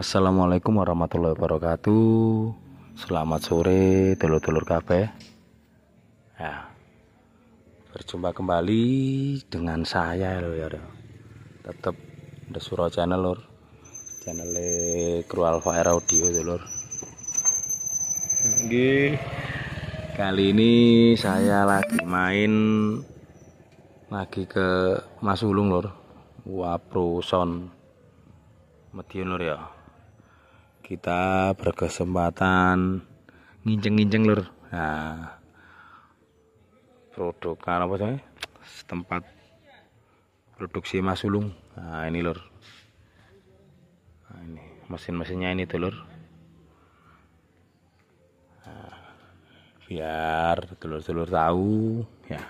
Assalamualaikum warahmatullahi wabarakatuh. Selamat sore telur-telur kafe. Ya. Berjumpa kembali dengan saya loh ya. Tetap The Suro Channel lor. Channel Kru Alfa Air Audio lor. Kali ini saya lagi main lagi ke Mas Ulung lor. Wapro Son. Medion lor ya kita berkesempatan nginceng-nginceng lur nah produkan apa sih setempat produksi Mas Ulung nah ini lur nah, ini mesin-mesinnya ini tuh lur nah, biar dulur-dulur tahu ya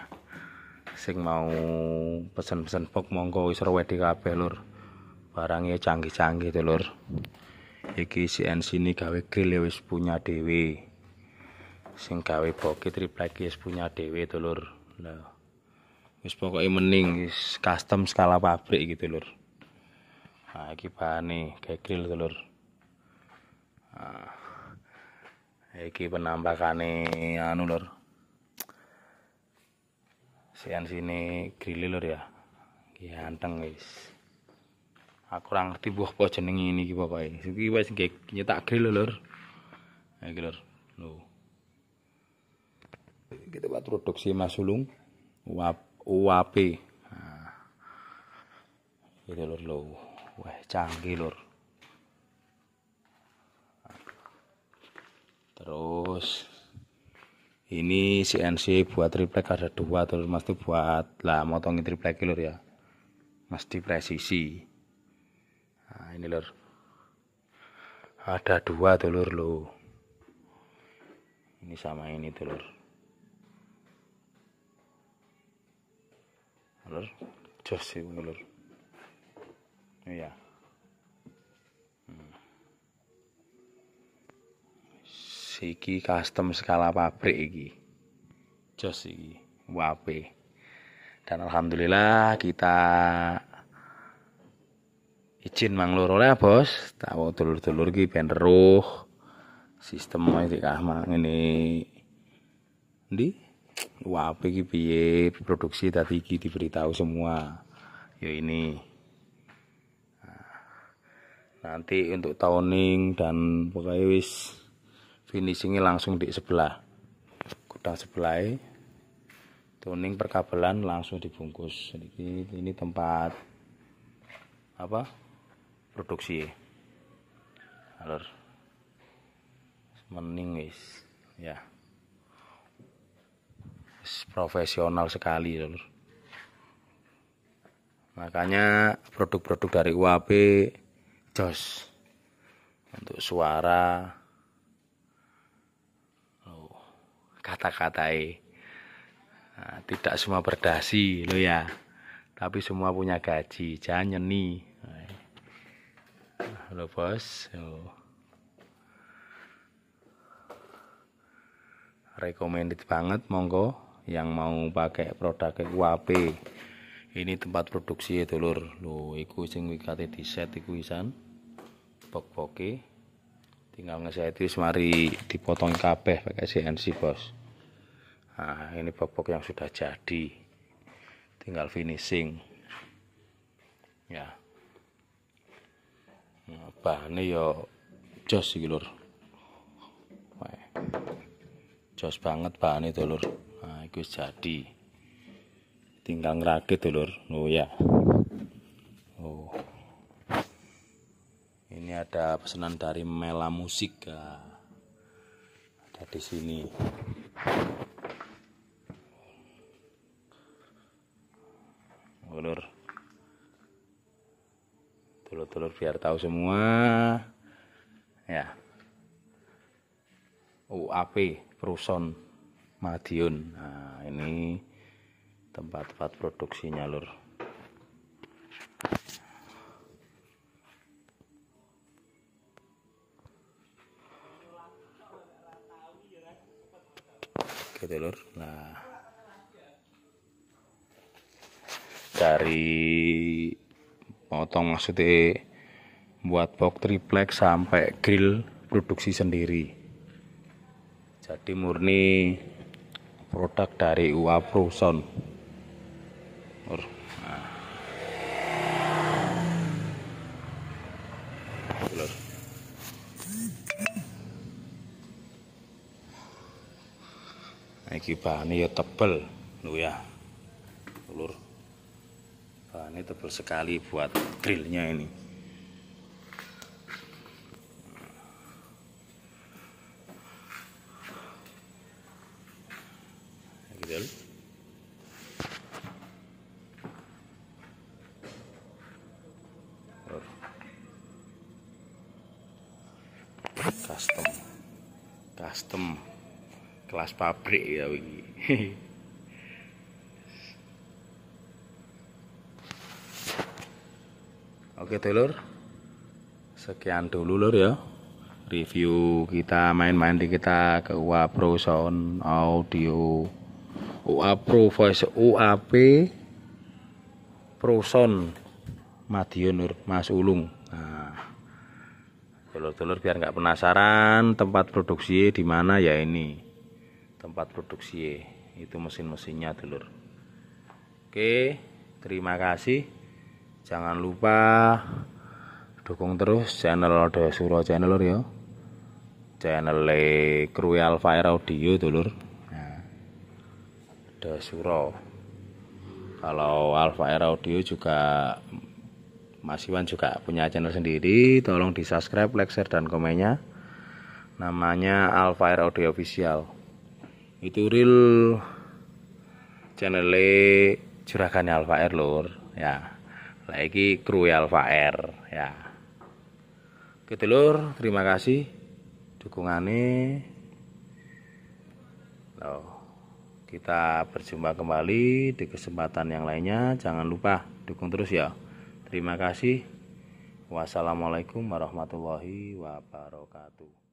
sing mau pesen-pesen pok monggo wis wedi kabeh lur barangnya canggih-canggih tuh lur iki CNC ini gawe grill ya, wis punya dewi, sing gawe bokit triplek wis punya dewi telur, lur nah wis pokoke wis custom skala pabrik gitu lur nah iki bahane gawe grill to nah, iki penampakane anu lur CNC ini grill lur ya ganteng guys aku ora ngerti buah apa ini niki bapak e. iki wis nggih nyetak grill lho lur iki lur lho kita buat produksi Mas sulung, UAP, UAP. Nah. Ini lur lho. Wah, canggih lur. Terus ini CNC buat triplek ada dua terus Mas tuh buat lah motongin triplek lur ya. di presisi ini lur ada dua telur lo ini sama ini telur. lur jos sih ini lur oh, iya hmm. Siki custom skala pabrik iki. Jos iki, wape. Dan alhamdulillah kita izin mang loro lah bos tahu mau telur dulur ki ben sistem mau di mang ini di, wape gini piye produksi tadi gini diberitahu semua ya ini nah, nanti untuk toning dan pokoknya wis finishingnya langsung di sebelah gudang sebelah toning perkabelan langsung dibungkus ini, ini tempat apa produksi alur mening ya wis profesional sekali lho makanya produk-produk dari UAB jos untuk suara oh, kata katai nah, tidak semua berdasi lo ya tapi semua punya gaji jangan nyeni lepas yo. recommended banget monggo yang mau pakai produk UAP ini tempat produksi ya dulur Lu iku sing di set iku isan bok tinggal ngeset itu mari dipotong kabeh pakai CNC bos nah ini bok-bok yang sudah jadi tinggal finishing ya Bahane ya jos iki, Lur. Jos banget bahane to, Lur. Nah, iku jadi. Tinggal ngerakit to, Lur. Oh ya. Oh. Ini ada pesanan dari Mela Musik. Ada di sini. telur biar tahu semua ya UAP Peruson Madiun nah ini tempat-tempat produksinya lur gitu telur nah dari potong maksudnya buat box triplek sampai grill produksi sendiri jadi murni produk dari UA Proson nah. ini ini ya tebel lu ya lur ini tebal sekali buat grillnya ini gitu. custom custom kelas pabrik ya wih. Oke dulur, sekian dulu lur ya review kita main-main di kita ke UA Pro Sound Audio UA Pro Voice UAP Pro Sound Madiunur Mas Ulung. Nah, telur dulur biar nggak penasaran tempat produksi di mana ya ini tempat produksi itu mesin-mesinnya telur. Oke, terima kasih jangan lupa dukung terus channel Suro channel lor ya channel Cruel Fire Audio dulur nah, Suro kalau Air Audio juga Mas Iwan juga punya channel sendiri tolong di subscribe like share dan komennya namanya Air Audio Official itu real channel juragan Air lor ya lah iki kru Alfa ya. Oke telur, terima kasih dukungannya. Loh, kita berjumpa kembali di kesempatan yang lainnya. Jangan lupa dukung terus ya. Terima kasih. Wassalamualaikum warahmatullahi wabarakatuh.